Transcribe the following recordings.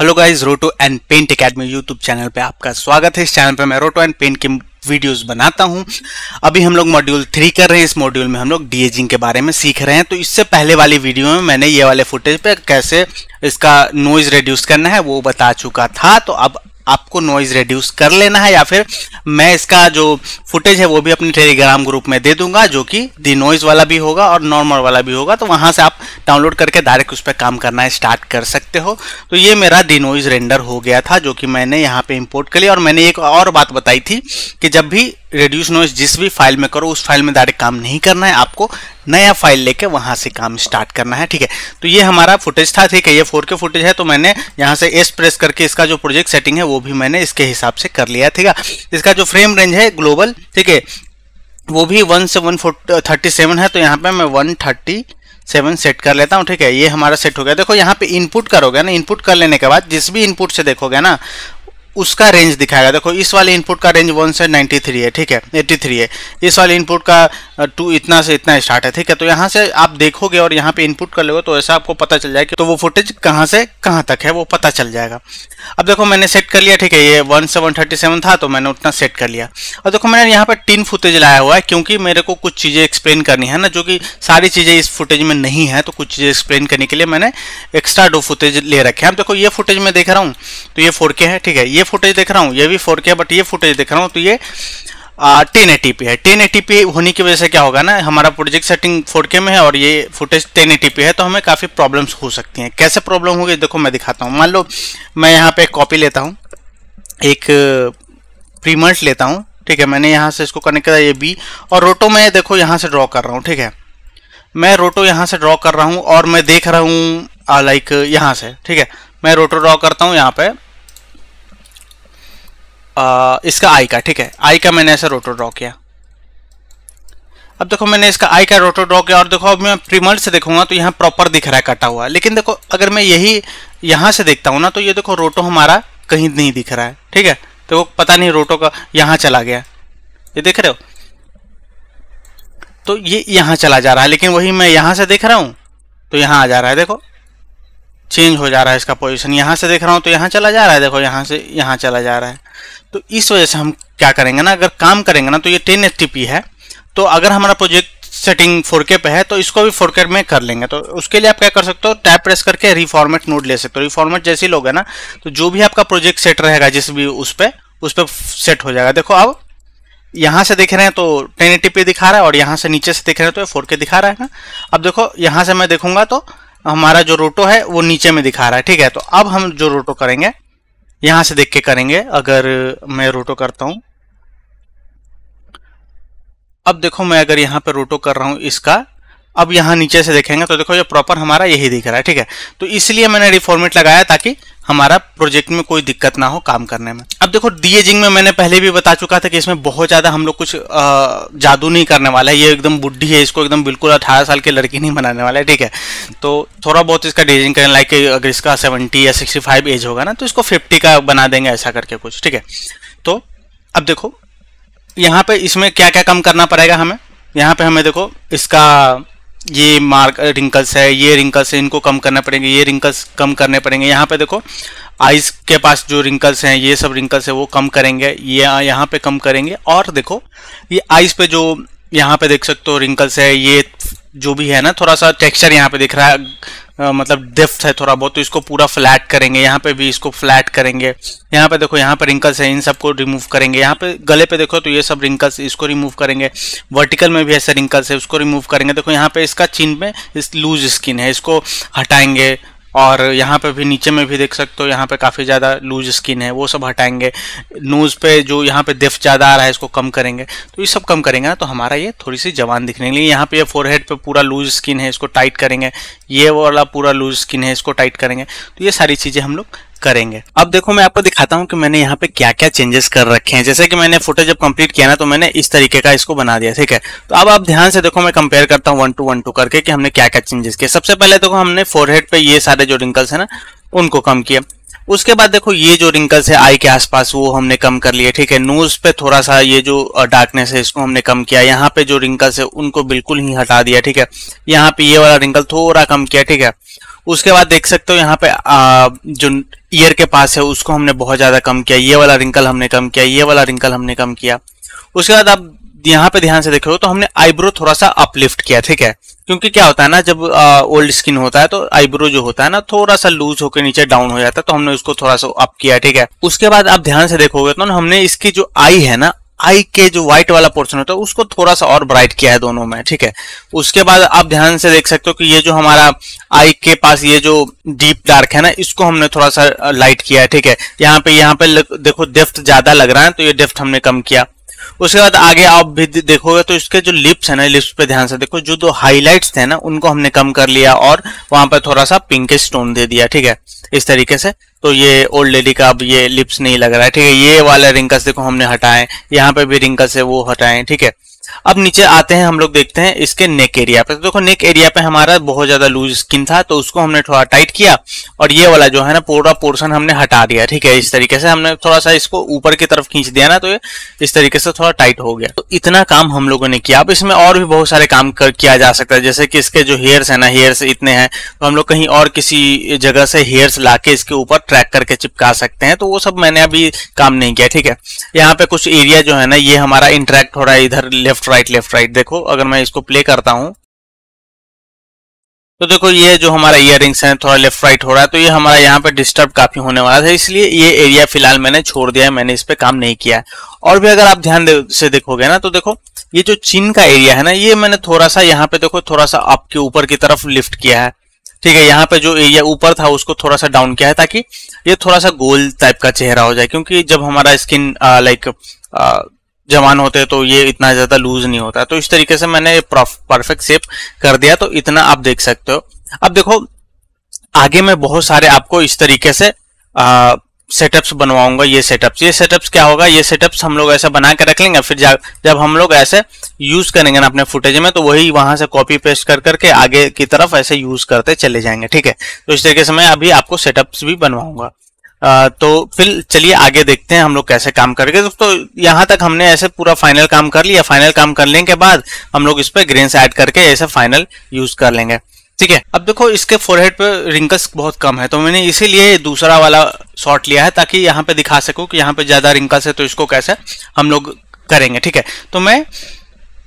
hello guys Roto and Paint Academy YouTube channel पे आपका स्वागत है इस चैनल पे मैं रोटो एंड पेंट के वीडियोस बनाता हूं अभी हम लोग मॉड्यूल थ्री कर रहे हैं इस मॉड्यूल में हम लोग डीएजिंग के बारे में सीख रहे हैं तो इससे पहले वाली वीडियो में मैंने ये वाले फुटेज पे कैसे इसका नॉइज रिड्यूस करना है वो बता चुका था तो अब आपको नॉइज रिड्यूस कर लेना है या फिर मैं इसका जो फुटेज है वो भी अपने टेलीग्राम ग्रुप में दे दूंगा जो कि दी नॉइज वाला भी होगा और नॉर्मल वाला भी होगा तो वहां से आप डाउनलोड करके डायरेक्ट उस पर काम करना स्टार्ट कर सकते हो तो ये मेरा दी नॉइज रेंडर हो गया था जो कि मैंने यहाँ पे इम्पोर्ट कर लिया और मैंने एक और बात बताई थी कि जब भी रिड्यूस नॉइज जिस भी फाइल में करो उस फाइल में डायरेक्ट काम नहीं करना है आपको नया फाइल लेके वहां से काम स्टार्ट करना है ठीक है तो ये हमारा फुटेज था ठीक है ये फोर के फुटेज है तो मैंने यहाँ से एस प्रेस करके इसका जो प्रोजेक्ट सेटिंग है वो भी मैंने इसके हिसाब से कर लिया ठीक है इसका जो फ्रेम रेंज है ग्लोबल ठीक है वो भी वन से वन थर्टी सेवन है तो यहाँ पे मैं वन थर्टी सेवन सेट कर लेता हूँ ठीक है ये हमारा सेट हो गया देखो यहाँ पे इनपुट करोगे ना इनपुट कर लेने के बाद जिस भी इनपुट से देखोगे ना उसका रेंज दिखाएगा देखो इस वाले इनपुट का रेंज वन से नाइन्टी थ्री है ठीक है एट्टी थ्री है इस वाले इनपुट का टू इतना से इतना स्टार्ट है ठीक है तो यहाँ से आप देखोगे और यहाँ पे इनपुट कर लोगे तो ऐसा आपको पता चल जाएगा तो वो फुटेज कहाँ से कहाँ तक है वो पता चल जाएगा अब देखो मैंने सेट कर लिया ठीक है ये वन से वन थर्टी सेवन था तो मैंने उतना सेट कर लिया और देखो मैंने यहाँ पर तीन फुटेज लाया हुआ है क्योंकि मेरे को कुछ चीज़ें एक्सप्लेन करनी है ना जो कि सारी चीज़ें इस फुटेज में नहीं है तो कुछ चीज़ें एक्सप्लेन करने के लिए मैंने एक्स्ट्रा डो फुटेज ले रखे हैं अब देखो ये फुटेज मैं देख रहा हूँ तो ये फोर है ठीक है ये फुटेज देख रहा हूँ ये भी फोर के बट ये फुटेज देख रहा हूँ तो ये टेन एटी है टेन एटी होने की वजह से क्या होगा ना हमारा प्रोजेक्ट सेटिंग फोर के में है और ये फुटेज टेन एटी है तो हमें काफ़ी प्रॉब्लम्स हो सकती हैं कैसे प्रॉब्लम होगी देखो मैं दिखाता हूँ मान लो मैं यहाँ पे एक कॉपी लेता हूँ एक प्रीमर्ट लेता हूँ ठीक है मैंने यहाँ से इसको कनेक्ट करा ये बी और रोटो में देखो यहाँ से ड्रॉ कर रहा हूँ ठीक है मैं रोटो यहाँ से ड्रॉ कर रहा हूँ और मैं देख रहा हूँ लाइक यहाँ से ठीक है मैं रोटो ड्रॉ करता हूँ यहाँ पर इसका आई का ठीक है आई का मैंने ऐसा रोटो ड्रॉ किया अब देखो मैंने इसका आई का रोटो ड्रॉ किया और देखो अब मैं प्रीमल्ट से देखूंगा तो यहाँ प्रॉपर दिख रहा है कटा हुआ लेकिन देखो अगर मैं यही यहाँ से देखता हूँ ना तो ये देखो रोटो हमारा कहीं नहीं दिख रहा है ठीक है तो वो पता नहीं रोटो का यहाँ चला गया ये देख रहे हो तो ये यहाँ चला जा रहा है लेकिन वही मैं यहाँ से देख रहा हूँ तो यहाँ आ जा रहा है देखो चेंज हो जा रहा है इसका पोजिशन यहाँ से देख रहा हूँ तो यहाँ चला जा रहा है देखो यहाँ से यहाँ चला जा रहा है तो इस वजह से हम क्या करेंगे ना अगर काम करेंगे ना तो ये टेन है तो अगर हमारा प्रोजेक्ट सेटिंग 4K पे है तो इसको भी 4K में कर लेंगे तो उसके लिए आप क्या कर सकते हो टैप प्रेस करके रिफॉर्मेट नोट ले सकते हो रिफॉर्मेट जैसे ही है ना तो जो भी आपका प्रोजेक्ट सेट रहेगा जिस भी उस पर उस पर सेट हो जाएगा देखो अब यहाँ से देख रहे हैं तो टेन पे दिखा रहा है और यहाँ से नीचे से देख रहे हैं तो फोर के दिखा रहा है ना अब देखो यहाँ से मैं देखूंगा तो हमारा जो रोटो है वो नीचे में दिखा रहा है ठीक है तो अब हम जो रोटो करेंगे यहां से देख के करेंगे अगर मैं रोटो करता हूं अब देखो मैं अगर यहां पर रोटो कर रहा हूं इसका अब यहां नीचे से देखेंगे तो देखो ये प्रॉपर हमारा यही दिख रहा है ठीक है तो इसलिए मैंने रिफॉर्मेट लगाया ताकि हमारा प्रोजेक्ट में कोई दिक्कत ना हो काम करने में अब देखो डीएजिंग में मैंने पहले भी बता चुका था कि इसमें बहुत ज्यादा हम लोग कुछ जादू नहीं करने वाला है ये एकदम बुढ़ी है इसको एकदम बिल्कुल अठारह साल की लड़की नहीं बनाने वाला है ठीक है तो थोड़ा बहुत इसका डीएजिंग करने लाइक अगर इसका सेवेंटी या सिक्सटी फाइव एज होगा ना तो इसको फिफ्टी का बना देंगे ऐसा करके कुछ ठीक है तो अब देखो यहाँ पे इसमें क्या क्या कम करना पड़ेगा हमें यहाँ पे हमें देखो इसका ये मार्क रिंकल्स है ये रिंकल्स है इनको कम करना पड़ेंगे ये रिंकल्स कम करने पड़ेंगे यहाँ पे देखो आइज के पास जो रिंकल्स हैं ये सब रिंकल्स है वो कम करेंगे ये यहाँ पे कम करेंगे और देखो ये आइज पे जो यहाँ पे देख सकते हो रिंकल्स है ये जो भी है ना थोड़ा सा टेक्सचर यहाँ पे दिख रहा है मतलब डेफ्थ है थोड़ा बहुत तो इसको पूरा फ्लैट करेंगे यहाँ पे भी इसको फ्लैट करेंगे यहाँ पे देखो यहाँ पे रिंकल्स है इन सबको रिमूव करेंगे यहाँ पे गले पे देखो तो ये सब रिंकल्स इसको रिमूव करेंगे वर्टिकल में भी ऐसे रिंकल्स है उसको रिमूव करेंगे देखो यहाँ पे इसका चिन में इस लूज स्किन है इसको हटाएंगे और यहाँ पे भी नीचे में भी देख सकते हो यहाँ पे काफ़ी ज़्यादा लूज स्किन है वो सब हटाएंगे नोज़ पे जो यहाँ पे डेफ ज़्यादा आ रहा है इसको कम करेंगे तो ये सब कम करेंगे ना तो हमारा ये थोड़ी सी जवान दिखने के लिए यहाँ पे ये फोरहेड पे पूरा लूज स्किन है इसको टाइट करेंगे ये वाला पूरा लूज स्किन है इसको टाइट करेंगे तो ये सारी चीज़ें हम लोग करेंगे अब देखो मैं आपको दिखाता हूँ कि मैंने यहाँ पे क्या क्या चेंजेस कर रखे हैं जैसे कि मैंने फोटो जब कंप्लीट किया ना तो मैंने इस तरीके का इसको बना दिया ठीक है तो अब आप ध्यान से देखो मैं कंपेयर करता हूँ वन टू वन टू करके कि हमने क्या क्या चेंजेस किए सबसे पहले देखो हमने फोरहेड पे ये सारे जो रिंकल्स है ना उनको कम किया उसके बाद देखो ये जो रिंकल्स है आई के आसपास वो हमने कम कर लिए ठीक है नोज पे थोड़ा सा ये जो डार्कनेस है इसको हमने कम किया यहाँ पे जो रिंकल्स है उनको बिल्कुल ही हटा दिया ठीक है यहाँ पे ये वाला रिंकल थोड़ा कम किया ठीक है उसके बाद देख सकते हो यहाँ पे आ, जो ईयर के पास है उसको हमने बहुत ज्यादा कम किया ये वाला रिंकल हमने कम किया ये वाला रिंकल हमने कम किया उसके बाद आप यहाँ पे ध्यान से देखो तो हमने आईब्रो थोड़ा सा अपलिफ्ट किया ठीक है क्योंकि क्या होता है ना जब ओल्ड स्किन होता है तो आईब्रो जो होता है ना थोड़ा सा लूज होकर नीचे डाउन हो जाता है तो हमने उसको थोड़ा सा अप किया ठीक है उसके बाद आप ध्यान से देखोगे तो हमने इसकी जो आई है ना आई के जो व्हाइट वाला पोर्शन होता है उसको थोड़ा सा और ब्राइट किया है दोनों में ठीक है उसके बाद आप ध्यान से देख सकते हो कि ये जो हमारा आई के पास ये जो डीप डार्क है ना इसको हमने थोड़ा सा लाइट किया है ठीक है यहाँ पे यहाँ पे देखो डेफ्थ ज्यादा लग रहा है तो ये डेफ्थ हमने कम किया उसके बाद आगे आप भी देखोगे तो इसके जो लिप्स है ना लिप्स पे ध्यान से देखो जो दो हाईलाइट्स थे ना उनको हमने कम कर लिया और वहां पर थोड़ा सा पिंक स्टोन दे दिया ठीक है इस तरीके से तो ये ओल्ड लेडी का अब ये लिप्स नहीं लग रहा है ठीक है ये वाला रिंकल्स देखो हमने हटाए यहाँ पे भी रिंकल्स है वो हटाए ठीक है अब नीचे आते हैं हम लोग देखते हैं इसके नेक एरिया पे तो देखो नेक एरिया पे हमारा बहुत ज्यादा लूज स्किन था तो उसको हमने थोड़ा टाइट किया और ये वाला जो है ना पूरा पोर्शन हमने हटा दिया ठीक है इस तरीके से हमने थोड़ा सा इसको ऊपर की तरफ खींच दिया ना तो ये इस तरीके से थोड़ा टाइट हो गया तो इतना काम हम लोगों ने किया अब इसमें और भी बहुत सारे काम कर, किया जा सकता है जैसे कि इसके जो हेयर्स है ना हेयर्स इतने हैं तो हम लोग कहीं और किसी जगह से हेयर्स के इसके ऊपर ट्रैक करके चिपका सकते हैं तो वो सब मैंने अभी काम नहीं किया ठीक है यहाँ पे कुछ एरिया जो है ना ये हमारा इंट्रैक्ट हो रहा है इधर left left right left right देखो अगर मैं इसको प्ले करता हूं तो देखो ये जो हमारा इयर रिंग्स है थोड़ा लेफ्ट राइट हो रहा है तो ये हमारा यहाँ पे डिस्टर्ब काफी होने वाला था इसलिए ये एरिया फिलहाल मैंने छोड़ दिया है मैंने इस पर काम नहीं किया है और भी अगर आप ध्यान दे, से देखोगे ना तो देखो ये जो चिन का एरिया है ना ये मैंने थोड़ा सा यहाँ पे देखो थोड़ा सा आपके ऊपर की तरफ लिफ्ट किया है ठीक है यहाँ पे जो एरिया ऊपर था उसको थोड़ा सा डाउन किया है ताकि ये थोड़ा सा गोल टाइप का चेहरा हो जाए क्योंकि जब हमारा स्किन लाइक जवान होते तो ये इतना ज्यादा लूज नहीं होता तो इस तरीके से मैंने परफेक्ट सेप कर दिया तो इतना आप देख सकते हो अब देखो आगे मैं बहुत सारे आपको इस तरीके से आ, सेटअप्स बनवाऊंगा ये सेटअप्स ये सेटअप्स क्या होगा ये सेटअप्स हम लोग ऐसा बना के रख लेंगे फिर जब हम लोग ऐसे यूज करेंगे ना अपने फुटेज में तो वही वहां से कॉपी पेस्ट कर करके आगे की तरफ ऐसे यूज करते चले जाएंगे ठीक है तो इस तरीके से मैं अभी आपको सेटअप्स भी बनवाऊंगा तो फिर चलिए आगे देखते हैं हम लोग कैसे काम करेंगे दोस्तों तो तक हमने ऐसे पूरा फाइनल काम कर लिया फाइनल काम करने के बाद हम लोग इस पर ग्रेन्स एड करके ऐसे फाइनल यूज कर लेंगे ठीक है अब देखो इसके फोरहेड पे रिंकल्स बहुत कम है तो मैंने इसीलिए दूसरा वाला शॉट लिया है ताकि यहाँ पे दिखा सकूं कि यहाँ पे ज़्यादा रिंकल्स है तो इसको कैसे हम लोग करेंगे ठीक है तो मैं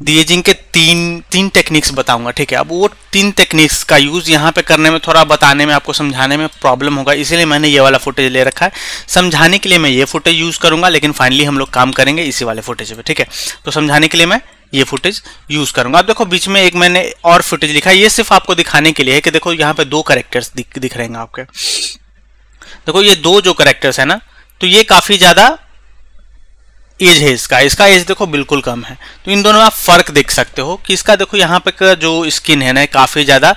डीएजिंग के तीन तीन टेक्निक्स बताऊंगा ठीक है अब वो तीन टेक्निक्स का यूज़ यहाँ पे करने में थोड़ा बताने में आपको समझाने में प्रॉब्लम होगा इसीलिए मैंने ये वाला फुटेज ले रखा है समझाने के लिए मैं ये फुटेज यूज़ करूँगा लेकिन फाइनली हम लोग काम करेंगे इसी वाले फुटेज पर ठीक है तो समझाने के लिए मैं ये फुटेज यूज़ करूँगा अब देखो बीच में एक मैंने और फुटेज लिखा है ये सिर्फ आपको दिखाने के लिए है कि देखो यहाँ पे दो करेक्टर्स दिख दिख रहे हैं आपके देखो ये दो जो करेक्टर्स है ना तो ये काफ़ी ज़्यादा एज है इसका इसका एज देखो बिल्कुल कम है तो इन दोनों में आप फर्क देख सकते हो कि इसका देखो यहाँ पे का जो स्किन है ना काफ़ी ज़्यादा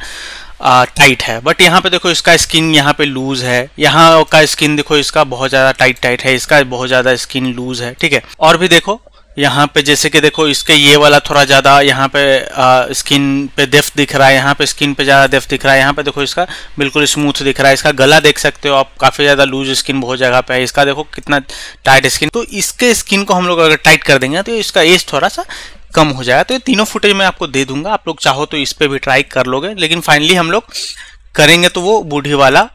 टाइट है बट यहाँ पे देखो इसका स्किन यहाँ पे लूज है यहाँ का स्किन देखो इसका बहुत ज़्यादा टाइट टाइट है इसका बहुत ज़्यादा स्किन लूज है ठीक है और भी देखो यहाँ पे जैसे कि देखो इसके ये वाला थोड़ा ज़्यादा यहाँ पे स्किन पे डेफ दिख रहा है यहाँ पे स्किन पे ज़्यादा डेफ दिख रहा है यहाँ पे देखो इसका बिल्कुल स्मूथ दिख रहा है इसका गला देख सकते हो आप काफ़ी ज़्यादा लूज स्किन बहुत जगह पे है इसका देखो कितना टाइट स्किन तो इसके स्किन को हम लोग अगर टाइट कर देंगे तो इसका एज थोड़ा सा कम हो जाएगा तो ये तीनों फुटेज मैं आपको दे दूंगा आप लोग चाहो तो इस पर भी ट्राई कर लोगे लेकिन फाइनली हम लोग करेंगे तो वो बूढ़ी वाला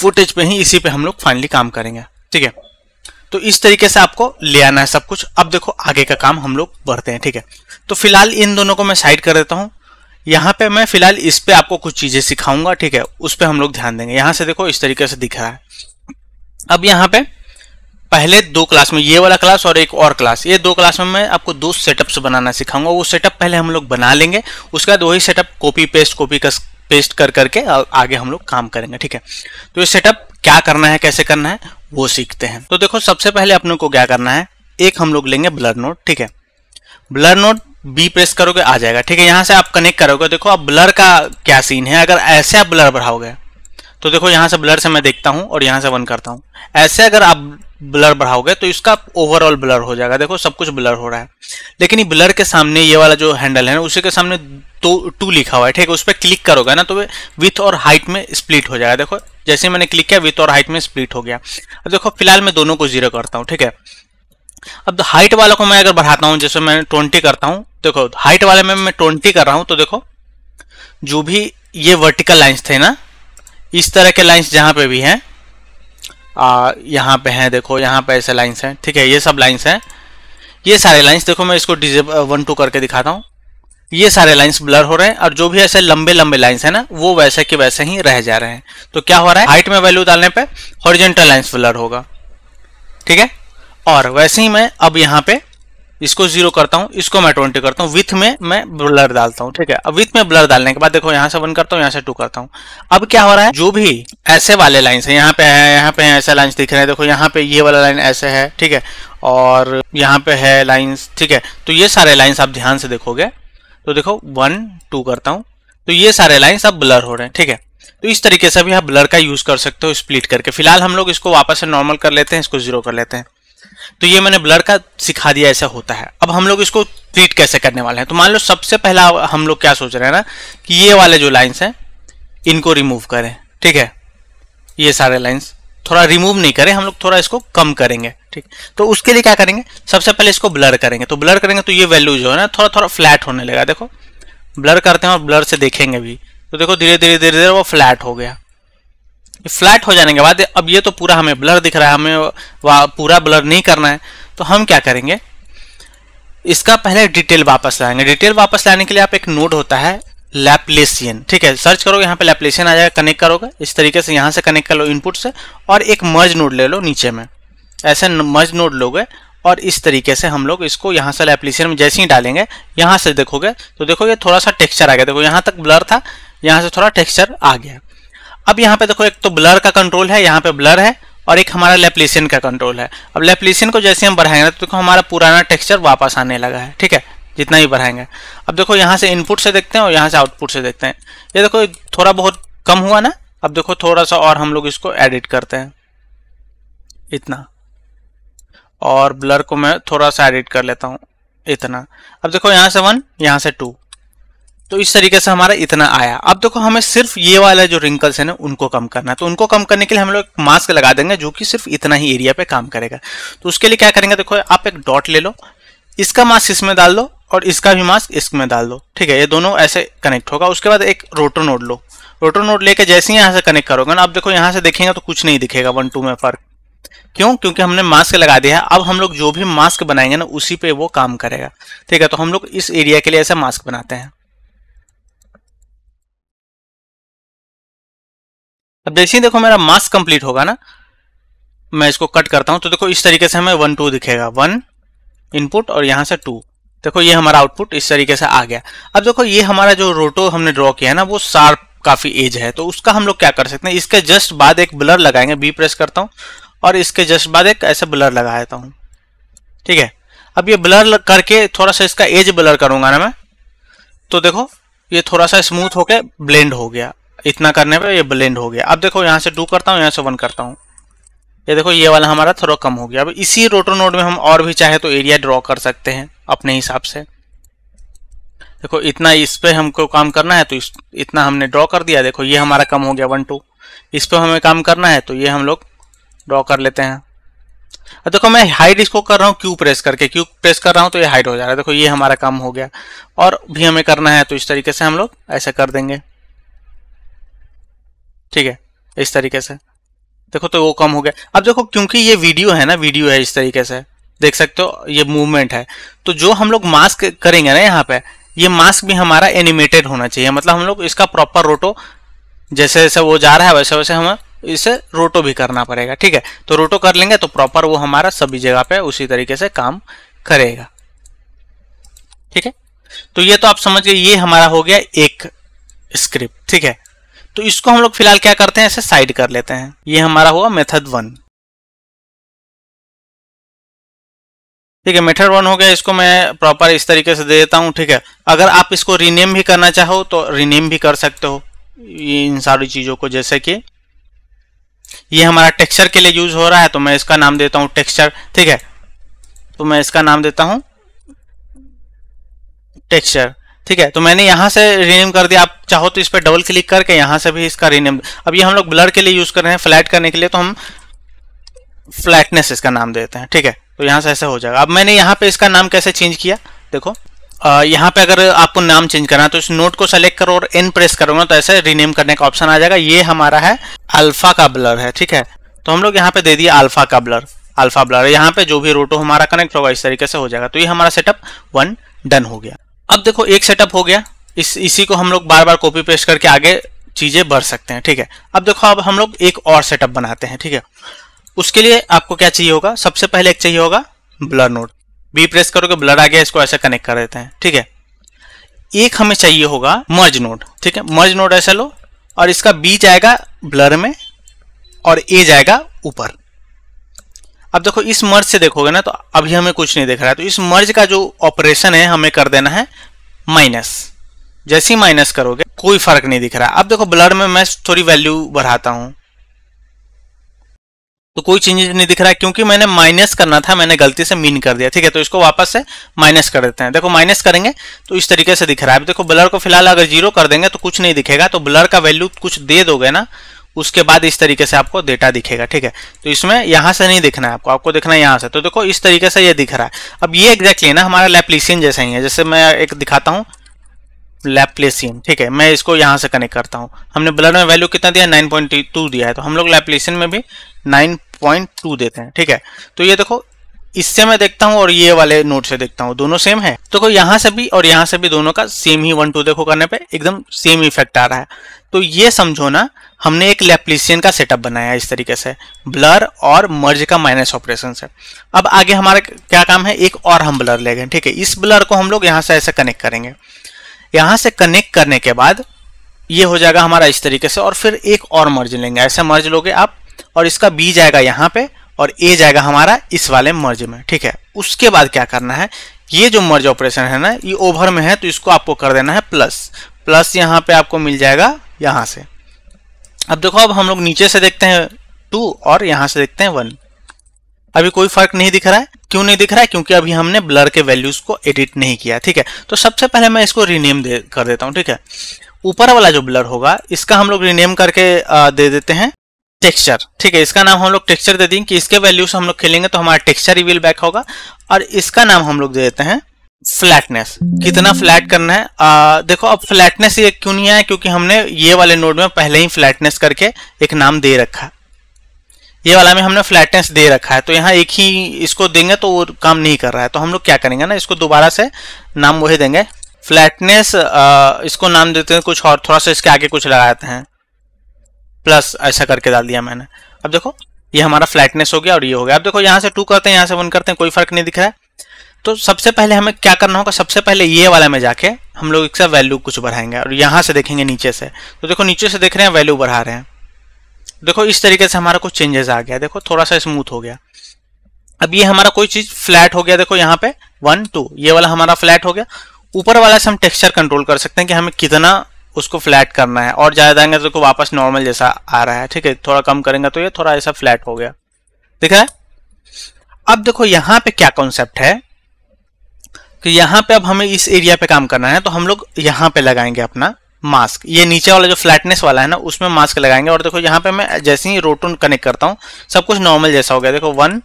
फुटेज पे ही इसी पे हम लोग फाइनली काम करेंगे ठीक है तो इस तरीके से आपको ले आना है सब कुछ अब देखो आगे का काम हम लोग बढ़ते हैं ठीक है तो फिलहाल इन दोनों को मैं साइड कर देता हूँ यहाँ पे मैं फिलहाल इस पे आपको कुछ चीजें सिखाऊंगा ठीक है उस पर हम लोग ध्यान देंगे यहां से देखो इस तरीके से दिख रहा है अब यहाँ पे पहले दो क्लास में ये वाला क्लास और एक और क्लास ये दो क्लास में मैं आपको दो सेटअप्स बनाना सिखाऊंगा वो सेटअप पहले हम लोग बना लेंगे उसके बाद वही सेटअप कॉपी पेस्ट कॉपी कस पेस्ट कर करके और आगे हम लोग काम करेंगे ठीक है तो ये सेटअप क्या करना है कैसे करना है वो सीखते हैं तो देखो सबसे पहले अपने को क्या करना है एक हम लोग लेंगे ब्लर नोट ठीक है ब्लर नोट बी प्रेस करोगे आ जाएगा ठीक है यहाँ से आप कनेक्ट करोगे देखो आप ब्लर का क्या सीन है अगर ऐसे आप ब्लर बढ़ाओगे तो देखो यहाँ से ब्लर से मैं देखता हूँ और यहाँ से बंद करता हूँ ऐसे अगर आप ब्लर बढ़ाओगे तो इसका ओवरऑल ब्लर हो जाएगा देखो सब कुछ ब्लर हो रहा है लेकिन ब्लर के सामने ये वाला जो हैंडल है ना उसी के सामने दो टू लिखा हुआ है ठीक है उस पर क्लिक करोगे ना तो विथ और हाइट में स्प्लिट हो जाएगा देखो जैसे मैंने क्लिक किया विथ और हाइट में स्प्लिट हो गया अब देखो फिलहाल मैं दोनों को जीरो करता हूँ ठीक है अब हाइट वाला को मैं अगर बढ़ाता हूँ जैसे मैं ट्वेंटी करता हूँ देखो हाइट वाले में मैं ट्वेंटी कर रहा हूँ तो देखो जो भी ये वर्टिकल लाइन्स थे ना इस तरह के लाइन्स जहाँ पे भी हैं यहाँ पे हैं देखो यहाँ पे ऐसे लाइन्स हैं ठीक है ये सब लाइन्स हैं ये सारे लाइन्स देखो मैं इसको डिजेब वन टू करके दिखाता हूँ ये सारे लाइंस ब्लर हो रहे हैं और जो भी ऐसे लंबे लंबे लाइंस है ना वो वैसे के वैसे ही रह जा रहे हैं तो क्या हो रहा है हाइट में वैल्यू डालने पे हॉरिजेंटल लाइंस ब्लर होगा ठीक है और वैसे ही मैं अब यहाँ पे इसको जीरो करता हूं इसको मैं ट्वेंटी करता हूँ विथ में मैं ब्लर डालता हूँ ठीक है अब विथ में ब्लर डालने के बाद देखो यहां से वन करता हूँ यहां से टू करता हूं अब क्या हो रहा है जो भी ऐसे वाले लाइन्स है यहाँ पे है यहाँ पे है ऐसे लाइन्स दिख रहे हैं देखो यहाँ पे ये वाला लाइन ऐसे है ठीक है और यहाँ पे है लाइन्स ठीक है तो ये सारे लाइन्स आप ध्यान से देखोगे तो देखो वन टू करता हूं तो ये सारे लाइन सब ब्लर हो रहे हैं ठीक है तो इस तरीके से भी आप ब्लर का यूज कर सकते हो स्प्लिट करके फिलहाल हम लोग इसको वापस से नॉर्मल कर लेते हैं इसको जीरो कर लेते हैं तो ये मैंने ब्लर का सिखा दिया ऐसा होता है अब हम लोग इसको ट्रीट कैसे करने वाले हैं तो मान लो सबसे पहला हम लोग क्या सोच रहे हैं ना कि ये वाले जो लाइन्स हैं इनको रिमूव करें ठीक है ये सारे लाइन्स थोड़ा रिमूव नहीं करें हम लोग थोड़ा इसको कम करेंगे ठीक तो उसके लिए क्या करेंगे सबसे पहले इसको ब्लर करेंगे तो ब्लर करेंगे तो ये वैल्यू जो है ना थोड़ा थोड़ा फ्लैट होने लगा देखो ब्लर करते हैं और ब्लर से देखेंगे भी तो देखो धीरे धीरे धीरे धीरे वो फ्लैट हो गया फ्लैट हो जाने के बाद अब ये तो पूरा हमें ब्लर दिख रहा है हमें वहाँ पूरा ब्लर नहीं करना है तो हम क्या करेंगे इसका पहले डिटेल वापस लाएंगे डिटेल वापस लाने के लिए आप एक नोड होता है लैपलेसियन ठीक है सर्च करोगे यहाँ पे लैपलेसियन आ जाएगा कनेक्ट करोगे इस तरीके से यहाँ से कनेक्ट कर लो इनपुट से और एक मर्ज नोड ले लो नीचे में ऐसे मज नोट लोगे और इस तरीके से हम लोग इसको यहाँ से एप्लीकेशन में जैसे ही डालेंगे यहाँ से देखोगे तो देखो ये थोड़ा सा टेक्सचर आ गया देखो यहाँ तक ब्लर था यहाँ से थोड़ा टेक्सचर आ गया अब यहाँ पे देखो एक तो ब्लर का कंट्रोल है यहाँ पे ब्लर है और एक हमारा लेप्लीसियन का कंट्रोल है अब लेप्लीसियन को जैसे हम बढ़ाएंगे तो देखो हमारा पुराना टेक्सचर वापस आने लगा है ठीक है जितना ही बढ़ाएंगे अब देखो यहाँ से इनपुट से देखते हैं और यहाँ से आउटपुट से देखते हैं ये देखो थोड़ा बहुत कम हुआ ना अब देखो थोड़ा सा और हम लोग इसको एडिट करते हैं इतना और ब्लर को मैं थोड़ा सा एडिट कर लेता हूँ इतना अब देखो यहाँ से वन यहाँ से टू तो इस तरीके से हमारा इतना आया अब देखो हमें सिर्फ ये वाला जो रिंकल्स है ना उनको कम करना है तो उनको कम करने के लिए हम लोग एक मास्क लगा देंगे जो कि सिर्फ इतना ही एरिया पे काम करेगा तो उसके लिए क्या करेंगे देखो आप एक डॉट ले लो इसका मास्क इसमें डाल दो और इसका भी मास्क इसमें डाल दो ठीक है ये दोनों ऐसे कनेक्ट होगा उसके बाद एक रोटो नोट लो रोटो नोट लेके जैसे ही यहाँ से कनेक्ट करोगे ना आप देखो यहाँ से देखेंगे तो कुछ नहीं दिखेगा वन टू में फर्क क्यों क्योंकि हमने मास्क लगा दिया है अब हम लोग जो भी मास्क बनाएंगे ना उसी पे वो काम करेगा ठीक है तो हम लोग इस एरिया के लिए ऐसा मास्क बनाते हैं अब जैसे ही देखो मेरा मास्क कंप्लीट होगा ना मैं इसको कट करता हूं तो देखो इस तरीके से हमें वन टू दिखेगा वन इनपुट और यहां से टू देखो ये हमारा आउटपुट इस तरीके से आ गया अब देखो ये हमारा जो रोटो हमने ड्रॉ किया है ना वो शार्प काफी एज है तो उसका हम लोग क्या कर सकते हैं इसके जस्ट बाद एक ब्लर लगाएंगे बी प्रेस करता हूँ और इसके जस्ट बाद एक ऐसे ब्लर लगा देता हूँ ठीक है अब ये ब्लर करके थोड़ा सा इसका एज ब्लर करूंगा ना मैं तो देखो ये थोड़ा सा स्मूथ होके ब्लेंड हो गया इतना करने पे ये ब्लेंड हो गया अब देखो यहाँ से टू करता हूँ यहाँ से वन करता हूँ ये देखो ये वाला हमारा थोड़ा कम हो गया अब इसी रोटो नोड में हम और भी चाहे तो एरिया ड्रॉ कर सकते हैं अपने हिसाब से देखो इतना इस पर हमको काम करना है तो इतना हमने ड्रॉ कर दिया देखो ये हमारा कम हो गया वन टू इस पर हमें काम करना है तो ये हम लोग ड्रॉ कर लेते हैं अब देखो मैं हाइड इसको कर रहा हूँ क्यू प्रेस करके क्यू प्रेस कर रहा हूँ तो ये हाइड हो जा रहा है देखो ये हमारा काम हो गया और भी हमें करना है तो इस तरीके से हम लोग ऐसा कर देंगे ठीक है इस तरीके से देखो तो वो कम हो गया अब देखो क्योंकि ये वीडियो है ना वीडियो है इस तरीके से देख सकते हो ये मूवमेंट है तो जो हम लोग मास्क करेंगे ना यहाँ पे ये मास्क भी हमारा एनिमेटेड होना चाहिए मतलब हम लोग इसका प्रॉपर रोटो जैसे जैसे वो जा रहा है वैसे वैसे हमें इसे रोटो भी करना पड़ेगा ठीक है तो रोटो कर लेंगे तो प्रॉपर वो हमारा सभी जगह पे उसी तरीके से काम करेगा ठीक है तो ये तो आप समझ गए ये हमारा हो गया एक स्क्रिप्ट ठीक है तो इसको हम लोग फिलहाल क्या करते हैं इसे साइड कर लेते हैं ये हमारा हुआ मेथड वन ठीक है मेथड वन हो गया इसको मैं प्रॉपर इस तरीके से दे देता हूं ठीक है अगर आप इसको रीनेम भी करना चाहो तो रीनेम भी कर सकते हो इन सारी चीज़ों को जैसे कि ये हमारा टेक्सचर के लिए यूज हो रहा है तो मैं इसका नाम देता हूं टेक्सचर ठीक है तो मैं इसका नाम देता हूं टेक्सचर ठीक है तो मैंने यहां से रीनेम कर दिया आप चाहो तो इस पर डबल क्लिक करके यहां से भी इसका रीनेम अब ये हम लोग ब्लर के लिए यूज कर रहे हैं फ्लैट करने के लिए तो हम फ्लैटनेस इसका नाम देते हैं ठीक है तो यहां से ऐसे हो जाएगा अब मैंने यहां पे इसका नाम कैसे चेंज किया देखो यहाँ पे अगर आपको नाम चेंज करना है तो इस नोट को सेलेक्ट करो और एन प्रेस करोगे तो ऐसे रीनेम करने का ऑप्शन आ जाएगा ये हमारा है अल्फा का ब्लर है ठीक है तो हम लोग यहाँ पे दे दिए अल्फा का ब्लर अल्फा ब्लर यहाँ पे जो भी रोटो हमारा कनेक्ट होगा इस तरीके से हो जाएगा तो ये हमारा सेटअप वन डन हो गया अब देखो एक सेटअप हो गया इस इसी को हम लोग बार बार कॉपी पेस्ट करके आगे चीजें भर सकते हैं ठीक है अब देखो अब हम लोग एक और सेटअप बनाते हैं ठीक है उसके लिए आपको क्या चाहिए होगा सबसे पहले एक चाहिए होगा ब्लर नोट बी प्रेस करोगे ब्लड आ गया इसको ऐसे कनेक्ट कर देते हैं ठीक है एक हमें चाहिए होगा मर्ज नोड ठीक है मर्ज नोड ऐसा लो और इसका बी जाएगा ब्लर में और ए जाएगा ऊपर अब देखो इस मर्ज से देखोगे ना तो अभी हमें कुछ नहीं दिख रहा है तो इस मर्ज का जो ऑपरेशन है हमें कर देना है माइनस जैसे ही माइनस करोगे कोई फर्क नहीं दिख रहा अब देखो ब्लर में मैं थोड़ी वैल्यू बढ़ाता हूं तो कोई चेंजेस नहीं दिख रहा है क्योंकि मैंने माइनस करना था मैंने गलती से मीन कर दिया ठीक है तो इसको वापस से माइनस कर देते हैं देखो माइनस करेंगे तो इस तरीके से दिख रहा है अब देखो ब्लर को फिलहाल अगर जीरो कर देंगे तो कुछ नहीं दिखेगा तो ब्लर का वैल्यू कुछ दे दोगे ना उसके बाद इस तरीके से आपको डेटा दिखेगा ठीक है तो इसमें यहाँ से नहीं दिखना है आपको आपको दिखना है यहाँ से तो देखो इस तरीके से ये दिख रहा है अब ये एग्जैक्टली ना हमारा लैपलेसियन जैसा ही है जैसे मैं एक दिखाता हूँ लैप्लेसियन ठीक है मैं इसको यहाँ से कनेक्ट करता हूँ हमने ब्लर में वैल्यू कितना दिया 9.2 दिया है तो हम लोग लैपलेसियन में भी 9 पॉइंट टू देते हैं ठीक है तो ये देखो इससे मैं देखता हूँ और ये वाले नोट से देखता हूँ दोनों सेम है तो यहाँ से भी और यहाँ से भी दोनों का सेम ही वन टू देखो करने पे एकदम सेम इफेक्ट आ रहा है तो ये समझो ना हमने एक लेप्लिसियन का सेटअप बनाया इस तरीके से ब्लर और मर्ज का माइनस ऑपरेशन से अब आगे हमारा क्या काम है एक और हम ब्लर ले गए ठीक है इस ब्लर को हम लोग यहाँ से ऐसे कनेक्ट करेंगे यहाँ से कनेक्ट करने के बाद ये हो जाएगा हमारा इस तरीके से और फिर एक और मर्ज लेंगे ऐसे मर्ज लोगे आप और इसका बी जाएगा यहाँ पे और ए जाएगा हमारा इस वाले मर्ज में ठीक है उसके बाद क्या करना है ये जो मर्ज ऑपरेशन है ना ये ओवर में है तो इसको आपको कर देना है प्लस प्लस यहाँ पे आपको मिल जाएगा यहाँ से अब देखो अब हम लोग नीचे से देखते हैं टू और यहाँ से देखते हैं वन अभी कोई फर्क नहीं दिख रहा है क्यों नहीं दिख रहा है क्योंकि अभी हमने ब्लर के वैल्यूज को एडिट नहीं किया ठीक है तो सबसे पहले मैं इसको रीनेम दे कर देता हूँ ठीक है ऊपर वाला जो ब्लर होगा इसका हम लोग रीनेम करके दे देते हैं टेक्सचर ठीक है इसका नाम हम लोग टेक्सचर दे देंगे कि इसके से हम लोग खेलेंगे तो हमारा टेक्सचर रिवील बैक होगा और इसका नाम हम लोग दे देते हैं फ्लैटनेस कितना फ्लैट करना है आ, देखो अब फ्लैटनेस ये क्यों नहीं आया क्योंकि हमने ये वाले नोड में पहले ही फ्लैटनेस करके एक नाम दे रखा ये वाला में हमने फ्लैटनेस दे रखा है तो यहाँ एक ही इसको देंगे तो वो काम नहीं कर रहा है तो हम लोग क्या करेंगे ना इसको दोबारा से नाम वही देंगे फ्लैटनेस इसको नाम देते हैं कुछ और थोड़ा सा इसके आगे कुछ लगाते हैं प्लस ऐसा करके डाल दिया मैंने अब देखो ये हमारा फ्लैटनेस हो गया और ये हो गया अब देखो यहाँ से टू करते हैं यहाँ से वन करते हैं कोई फर्क नहीं दिख रहा है तो सबसे पहले हमें क्या करना होगा सबसे पहले ये वाला में जाके हम लोग इसका वैल्यू कुछ बढ़ाएंगे और यहाँ से देखेंगे नीचे से तो देखो नीचे से देख रहे हैं वैल्यू बढ़ा रहे हैं देखो इस तरीके से हमारा कुछ चेंजेस आ गया देखो थोड़ा सा स्मूथ हो गया अब ये हमारा कोई चीज फ्लैट हो गया देखो यहाँ पे वन टू ये वाला हमारा फ्लैट हो गया ऊपर वाला से हम टेक्सचर कंट्रोल कर सकते हैं कि हमें कितना उसको फ्लैट करना है और ज़्यादा जाएंगे तो वापस नॉर्मल जैसा आ रहा है ठीक है थोड़ा कम करेंगे तो ये थोड़ा ऐसा फ्लैट हो गया ठीक है अब देखो यहां पे क्या कॉन्सेप्ट है कि यहां पे अब हमें इस एरिया पे काम करना है तो हम लोग यहां पे लगाएंगे अपना मास्क ये नीचे वाला जो फ्लैटनेस वाला है ना उसमें मास्क लगाएंगे और देखो यहां पे मैं जैसे ही रोटून कनेक्ट करता हूँ सब कुछ नॉर्मल जैसा हो गया देखो वन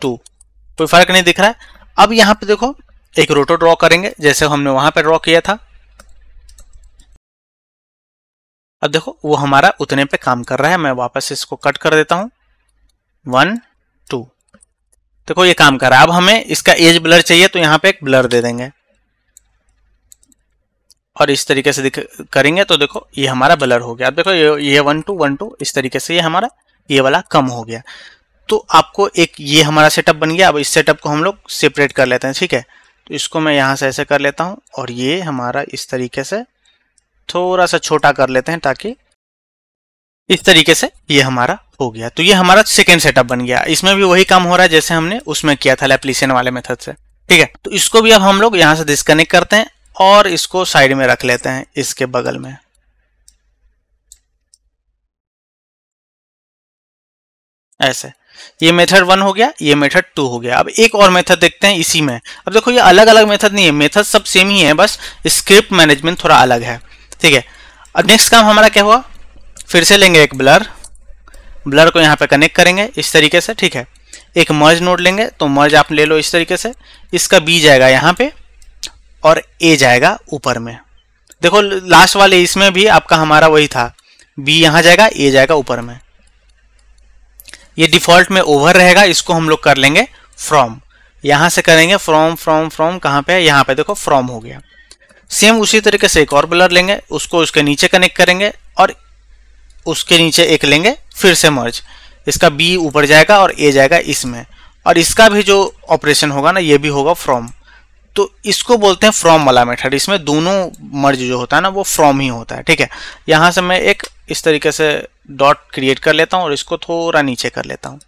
टू कोई फर्क नहीं दिख रहा है अब यहां पे देखो एक रोटो ड्रॉ करेंगे जैसे हमने वहां पर ड्रॉ किया था अब देखो वो हमारा उतने पे काम कर रहा है मैं वापस इसको कट कर देता हूँ वन टू देखो ये काम कर रहा है अब हमें इसका एज ब्लर चाहिए तो यहाँ पे एक ब्लर दे देंगे और इस तरीके से करेंगे तो देखो ये हमारा ब्लर हो गया अब देखो ये ये वन टू वन टू इस तरीके से ये हमारा ये वाला कम हो गया तो आपको एक ये हमारा सेटअप बन गया अब इस सेटअप को हम लोग सेपरेट कर लेते हैं ठीक है तो इसको मैं यहाँ से ऐसे कर लेता हूँ और ये हमारा इस तरीके से थोड़ा सा छोटा कर लेते हैं ताकि इस तरीके से ये हमारा हो गया तो ये हमारा सेकेंड सेटअप बन गया इसमें भी वही काम हो रहा है जैसे हमने उसमें किया था लेप्लीसियन वाले मेथड से ठीक है तो इसको भी अब हम लोग यहां से डिस्कनेक्ट करते हैं और इसको साइड में रख लेते हैं इसके बगल में ऐसे ये मेथड वन हो गया ये मेथड टू हो गया अब एक और मेथड देखते हैं इसी में अब देखो ये अलग अलग मेथड नहीं है मेथड सब सेम ही है बस स्क्रिप्ट मैनेजमेंट थोड़ा अलग है ठीक है अब नेक्स्ट काम हमारा क्या हुआ फिर से लेंगे एक ब्लर ब्लर को यहाँ पे कनेक्ट करेंगे इस तरीके से ठीक है एक मर्ज नोड लेंगे तो मर्ज आप ले लो इस तरीके से इसका बी जाएगा यहाँ पे और ए जाएगा ऊपर में देखो लास्ट वाले इसमें भी आपका हमारा वही था बी यहाँ जाएगा ए जाएगा ऊपर में ये डिफ़ॉल्ट में ओवर रहेगा इसको हम लोग कर लेंगे फ्रॉम यहाँ से करेंगे फ्रॉम फ्रॉम फ्रॉम कहाँ पे यहाँ पे देखो फ्रॉम हो गया सेम उसी तरीके से एक और ब्लर लेंगे उसको उसके नीचे कनेक्ट करेंगे और उसके नीचे एक लेंगे फिर से मर्ज इसका बी ऊपर जाएगा और ए जाएगा इसमें और इसका भी जो ऑपरेशन होगा ना ये भी होगा फ्रॉम तो इसको बोलते हैं फ्रॉम वाला मेथड इसमें दोनों मर्ज जो होता है ना वो फ्रॉम ही होता है ठीक है यहाँ से मैं एक इस तरीके से डॉट क्रिएट कर लेता हूँ और इसको थोड़ा नीचे कर लेता हूँ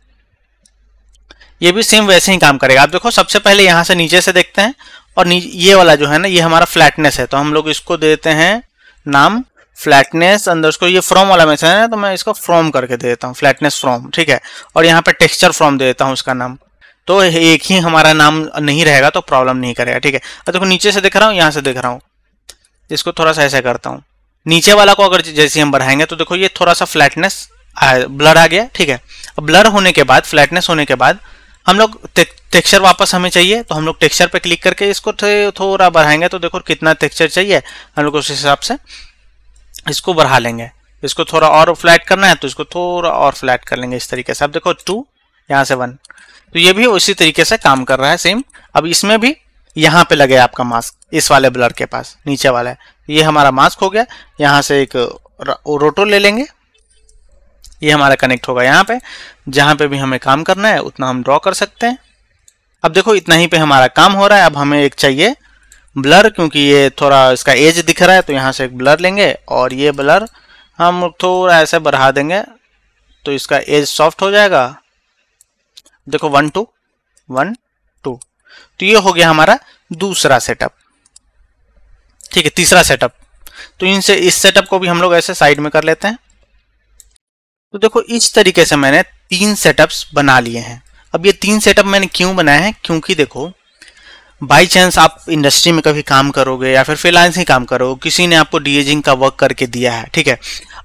ये भी सेम वैसे ही काम करेगा आप देखो सबसे पहले यहां से नीचे से देखते हैं और ये वाला जो है ना ये हमारा फ्लैटनेस है तो हम लोग इसको देते हैं नाम फ्लैटनेस अंदर उसको ये फ्रॉम वाला मैसेज है तो मैं इसको फ्रॉम करके दे देता हूँ फ्लैटनेस फ्रॉम ठीक है और यहाँ पे टेक्सचर फ्रॉम दे देता हूँ उसका नाम तो एक ही हमारा नाम नहीं रहेगा तो प्रॉब्लम नहीं करेगा ठीक है अब देखो नीचे से देख रहा हूँ यहाँ से देख रहा हूँ इसको थोड़ा सा ऐसा करता हूँ नीचे वाला को अगर जैसे हम बढ़ाएंगे तो देखो ये थोड़ा सा फ्लैटनेस ब्लर आ गया ठीक है ब्लर होने के बाद फ्लैटनेस होने के बाद हम लोग टेक्सचर वापस हमें चाहिए तो हम लोग टेक्सचर पे क्लिक करके इसको थोड़ा बढ़ाएंगे तो देखो कितना टेक्सचर चाहिए हम लोग उस हिसाब से इसको बढ़ा लेंगे इसको थोड़ा और फ्लैट करना है तो इसको थोड़ा और फ्लैट कर लेंगे इस तरीके से अब देखो टू यहाँ से वन तो ये भी उसी तरीके से काम कर रहा है सेम अब इसमें भी यहाँ पे लगे आपका मास्क इस वाले ब्लर के पास नीचे वाला है ये हमारा मास्क हो गया यहाँ से एक रोटो ले लेंगे ये हमारा कनेक्ट होगा यहाँ पे जहाँ पे भी हमें काम करना है उतना हम ड्रॉ कर सकते हैं अब देखो इतना ही पे हमारा काम हो रहा है अब हमें एक चाहिए ब्लर क्योंकि ये थोड़ा इसका एज दिख रहा है तो यहाँ से एक ब्लर लेंगे और ये ब्लर हम थोड़ा ऐसे बढ़ा देंगे तो इसका एज सॉफ्ट हो जाएगा देखो वन टू वन टू तो ये हो गया हमारा दूसरा सेटअप ठीक है तीसरा सेटअप तो इनसे इस सेटअप को भी हम लोग ऐसे साइड में कर लेते हैं तो देखो इस तरीके से मैंने तीन सेटअप्स बना लिए हैं अब ये तीन सेटअप मैंने क्यों बनाए हैं क्योंकि देखो बाई चांस आप इंडस्ट्री में कभी काम करोगे या फिर फ्रीलांस ही काम करोगे किसी ने आपको डीएजिंग का वर्क करके दिया है ठीक है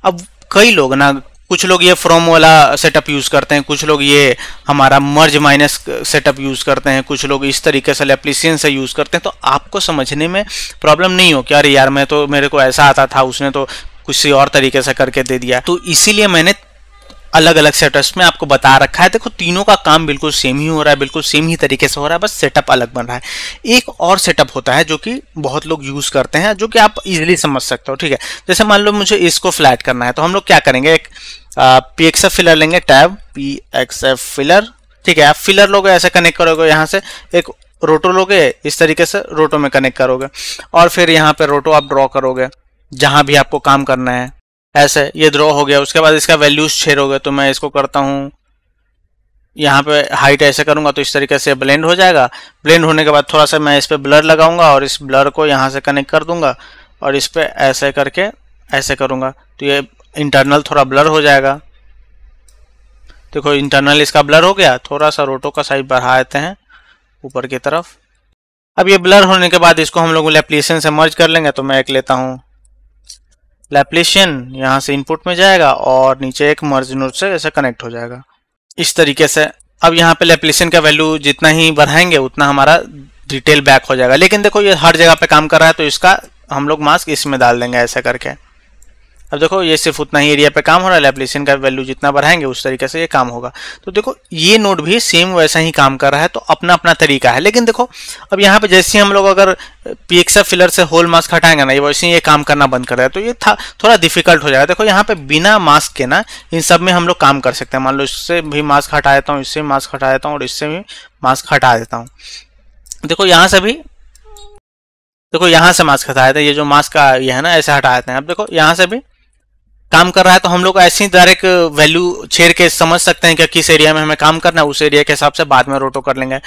अब कई लोग ना कुछ लोग ये फ्रॉम वाला सेटअप यूज़ करते हैं कुछ लोग ये हमारा मर्ज माइनस सेटअप यूज़ करते हैं कुछ लोग इस तरीके से लेप्लिसियन से यूज़ करते हैं तो आपको समझने में प्रॉब्लम नहीं हो कि अरे यार मैं तो मेरे को ऐसा आता था उसने तो किसी और तरीके से करके दे दिया तो इसीलिए मैंने अलग अलग सेटअप्स में आपको बता रखा है देखो तीनों का काम बिल्कुल सेम ही हो रहा है बिल्कुल सेम ही तरीके से हो रहा है बस सेटअप अलग बन रहा है एक और सेटअप होता है जो कि बहुत लोग यूज करते हैं जो कि आप इजिली समझ सकते हो ठीक है जैसे मान लो मुझे इसको फ्लैट करना है तो हम लोग क्या करेंगे एक पी एक्स एफ फिलर लेंगे tab P X F filler ठीक है आप फिलर लोगे ऐसे कनेक्ट करोगे यहाँ से एक रोटो लोगे इस तरीके से रोटो में कनेक्ट करोगे और फिर यहाँ पे रोटो आप ड्रॉ करोगे जहाँ भी आपको काम करना है ऐसे ये ड्रॉ हो गया उसके बाद इसका वैल्यूज शेयर हो गया तो मैं इसको करता हूँ यहाँ पे हाइट ऐसे करूँगा तो इस तरीके से ब्लेंड हो जाएगा ब्लेंड होने के बाद थोड़ा सा मैं इस पर ब्लर लगाऊंगा और इस ब्लर को यहाँ से कनेक्ट कर दूंगा और इस पर ऐसे करके ऐसे करूँगा तो ये इंटरनल थोड़ा ब्लर हो जाएगा देखो इंटरनल इसका ब्लर हो गया थोड़ा सा रोटो का साइज बढ़ा देते हैं ऊपर की तरफ अब ये ब्लर होने के बाद इसको हम लोग एप्लीकेशन से मर्ज कर लेंगे तो मैं एक लेता हूँ लैप्लेशियन यहाँ से इनपुट में जाएगा और नीचे एक मर्ज नोड से ऐसे कनेक्ट हो जाएगा इस तरीके से अब यहाँ पे लेप्लेशियन का वैल्यू जितना ही बढ़ाएंगे उतना हमारा डिटेल बैक हो जाएगा लेकिन देखो ये हर जगह पे काम कर रहा है तो इसका हम लोग मास्क इसमें डाल देंगे ऐसा करके अब देखो ये सिर्फ उतना ही एरिया पे काम हो रहा है लेपलेसिन का वैल्यू जितना बढ़ाएंगे उस तरीके से ये काम होगा तो देखो ये नोड भी सेम वैसा ही काम कर रहा है तो अपना अपना तरीका है लेकिन देखो अब यहाँ पे जैसे हम लोग अगर पी फिलर से होल मास्क हटाएंगे ना ये वैसे ही ये काम करना बंद कर रहा है तो ये थोड़ा डिफिकल्ट हो जाएगा देखो यहाँ पे बिना मास्क के ना इन सब में हम लोग काम कर सकते हैं मान लो इससे भी मास्क हटा देता हूँ इससे भी मास्क हटा देता हूँ और इससे भी मास्क हटा देता हूँ देखो यहाँ से भी देखो यहाँ से मास्क हटाया था ये जो मास्क का ये है ना ऐसे हटाया था अब देखो यहाँ से भी काम कर रहा है तो हम लोग ऐसी डायरेक्ट वैल्यू छेड़ के समझ सकते हैं कि किस एरिया में हमें काम करना है उस एरिया के हिसाब से बाद में रोटो कर लेंगे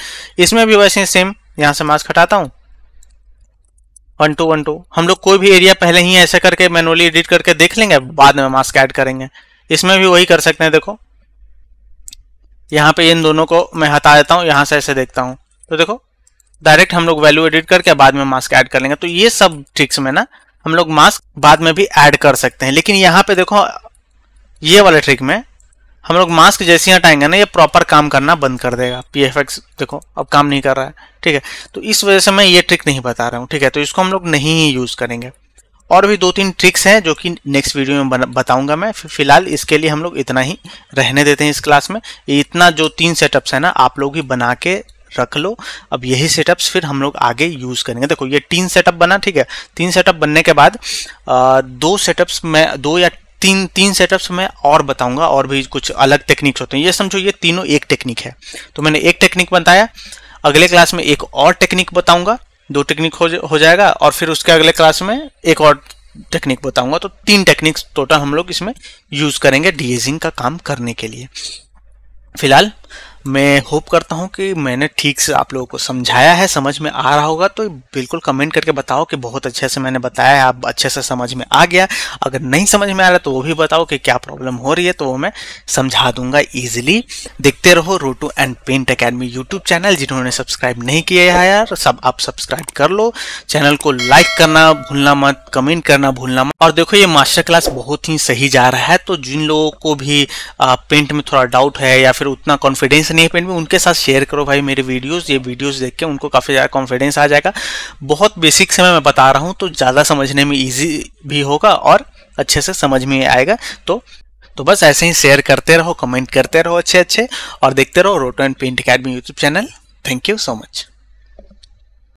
इसमें भी वैसे सेम यहाँ से मास्क हटाता हूँ वन टू वन टू हम लोग कोई भी एरिया पहले ही ऐसे करके मैनुअली एडिट करके देख लेंगे बाद में मास्क ऐड करेंगे इसमें भी वही कर सकते हैं देखो यहाँ पे इन दोनों को मैं हटा देता हूँ यहाँ से ऐसे देखता हूँ तो देखो डायरेक्ट हम लोग वैल्यू एडिट करके बाद में मास्क ऐड कर लेंगे तो ये सब ट्रिक्स में ना हम लोग मास्क बाद में भी ऐड कर सकते हैं लेकिन यहाँ पे देखो ये वाले ट्रिक में हम लोग मास्क जैसे ही हटाएंगे ना ये प्रॉपर काम करना बंद कर देगा पी एफ एक्स देखो अब काम नहीं कर रहा है ठीक है तो इस वजह से मैं ये ट्रिक नहीं बता रहा हूँ ठीक है तो इसको हम लोग नहीं ही यूज़ करेंगे और भी दो तीन ट्रिक्स हैं जो कि नेक्स्ट वीडियो में बताऊंगा मैं फिलहाल इसके लिए हम लोग इतना ही रहने देते हैं इस क्लास में इतना जो तीन सेटअप्स है ना आप लोग ही बना के रख लो अब यही सेटअप्स फिर हम लोग आगे यूज़ करेंगे देखो ये तीन सेटअप बना ठीक है तीन सेटअप बनने के बाद दो सेटअप्स में दो या तीन तीन सेटअप्स में और बताऊंगा और भी कुछ अलग टेक्निक्स होते हैं ये समझो ये तीनों एक टेक्निक है तो मैंने एक टेक्निक बताया अगले क्लास में एक और टेक्निक बताऊंगा दो टेक्निक हो, हो जाएगा और फिर उसके अगले क्लास में एक और टेक्निक बताऊंगा तो तीन टेक्निक्स टोटल हम लोग इसमें यूज़ करेंगे डीएजिंग का काम करने के लिए फिलहाल मैं होप करता हूँ कि मैंने ठीक से आप लोगों को समझाया है समझ में आ रहा होगा तो बिल्कुल कमेंट करके बताओ कि बहुत अच्छे से मैंने बताया है आप अच्छे से समझ में आ गया अगर नहीं समझ में आ रहा तो वो भी बताओ कि क्या प्रॉब्लम हो रही है तो वो मैं समझा दूंगा ईजिली देखते रहो Roto and Paint Academy YouTube channel जिन्होंने सब्सक्राइब नहीं किया है यार सब आप सब्सक्राइब कर लो चैनल को लाइक करना भूलना मत कमेंट करना भूलना मत और देखो ये मास्टर क्लास बहुत ही सही जा रहा है तो जिन लोगों को भी पेंट में थोड़ा डाउट है या फिर उतना कॉन्फिडेंस स्नेप में उनके साथ शेयर करो भाई मेरे वीडियोस ये वीडियोस देख के उनको काफ़ी ज़्यादा कॉन्फिडेंस आ जाएगा बहुत बेसिक से मैं बता रहा हूँ तो ज़्यादा समझने में ईजी भी होगा और अच्छे से समझ में आएगा तो तो बस ऐसे ही शेयर करते रहो कमेंट करते रहो अच्छे अच्छे और देखते रहो Roto and Paint Academy YouTube channel thank you so much